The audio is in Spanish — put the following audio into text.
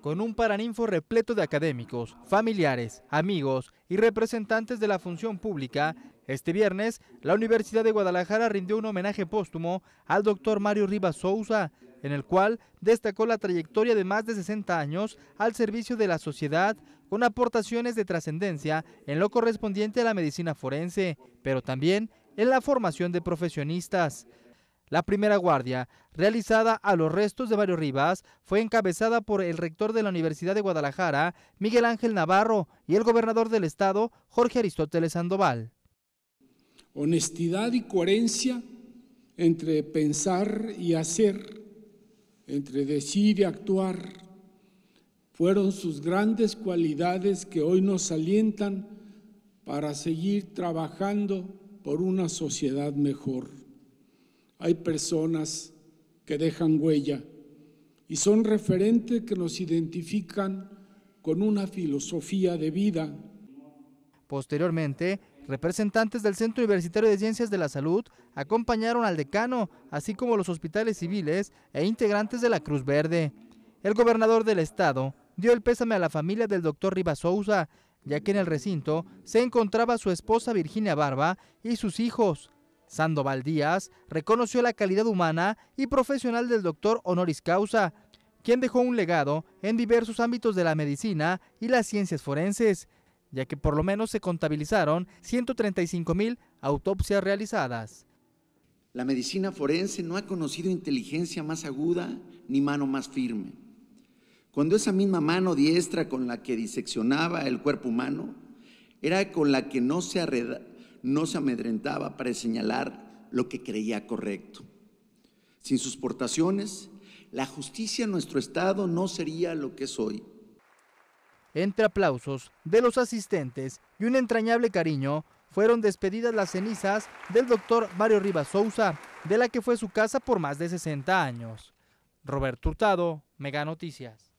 con un paraninfo repleto de académicos, familiares, amigos y representantes de la función pública, este viernes la Universidad de Guadalajara rindió un homenaje póstumo al doctor Mario Rivas Sousa, en el cual destacó la trayectoria de más de 60 años al servicio de la sociedad con aportaciones de trascendencia en lo correspondiente a la medicina forense, pero también en la formación de profesionistas. La primera guardia, realizada a los restos de Mario Rivas, fue encabezada por el rector de la Universidad de Guadalajara, Miguel Ángel Navarro, y el gobernador del estado, Jorge Aristóteles Sandoval. Honestidad y coherencia entre pensar y hacer, entre decir y actuar, fueron sus grandes cualidades que hoy nos alientan para seguir trabajando por una sociedad mejor hay personas que dejan huella y son referentes que nos identifican con una filosofía de vida. Posteriormente, representantes del Centro Universitario de Ciencias de la Salud acompañaron al decano, así como los hospitales civiles e integrantes de la Cruz Verde. El gobernador del estado dio el pésame a la familia del doctor Rivas ya que en el recinto se encontraba su esposa Virginia Barba y sus hijos. Sandoval Díaz reconoció la calidad humana y profesional del doctor honoris causa, quien dejó un legado en diversos ámbitos de la medicina y las ciencias forenses, ya que por lo menos se contabilizaron 135 mil autopsias realizadas. La medicina forense no ha conocido inteligencia más aguda ni mano más firme. Cuando esa misma mano diestra con la que diseccionaba el cuerpo humano era con la que no se no se amedrentaba para señalar lo que creía correcto. Sin sus portaciones, la justicia en nuestro Estado no sería lo que es hoy. Entre aplausos de los asistentes y un entrañable cariño, fueron despedidas las cenizas del doctor Mario Rivas Sousa, de la que fue su casa por más de 60 años. Roberto Hurtado, Mega Noticias.